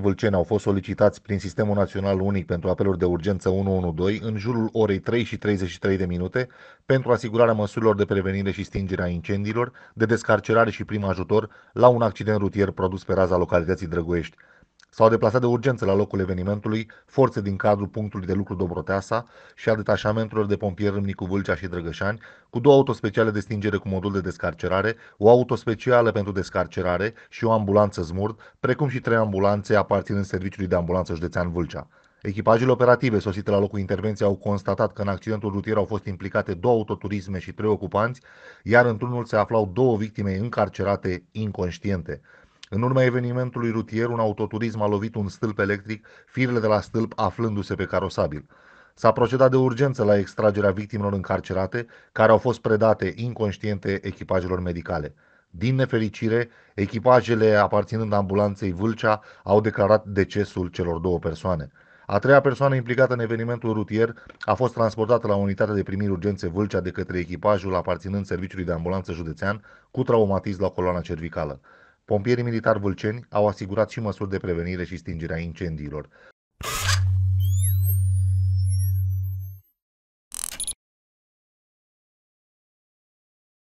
Vâlceni au fost solicitați prin Sistemul Național Unic pentru apeluri de urgență 112 în jurul orei 3 și 33 de minute pentru asigurarea măsurilor de prevenire și stingerea incendiilor, de descarcerare și prim ajutor la un accident rutier produs pe raza localității Drăguiești. S-au deplasat de urgență la locul evenimentului forțe din cadrul punctului de lucru Dobroteasa și a detașamentelor de pompieri Râmnicu Vâlcea și Drăgășani, cu două autospeciale de stingere cu modul de descarcerare, o autospecială pentru descarcerare și o ambulanță Zmurd, precum și trei ambulanțe aparținând serviciului de ambulanță județean Vâlcea. Echipajele operative sosite la locul intervenției au constatat că în accidentul rutier au fost implicate două autoturisme și trei ocupanți, iar într-unul se aflau două victime încarcerate inconștiente. În urma evenimentului rutier, un autoturism a lovit un stâlp electric, firele de la stâlp aflându-se pe carosabil. S-a procedat de urgență la extragerea victimelor încarcerate, care au fost predate inconștiente echipajelor medicale. Din nefericire, echipajele aparținând ambulanței Vâlcea au declarat decesul celor două persoane. A treia persoană implicată în evenimentul rutier a fost transportată la unitatea de primiri urgențe Vâlcea de către echipajul aparținând serviciului de ambulanță județean cu traumatism la coloana cervicală. Pompierii militari vulceni au asigurat și măsuri de prevenire și stingerea incendiilor.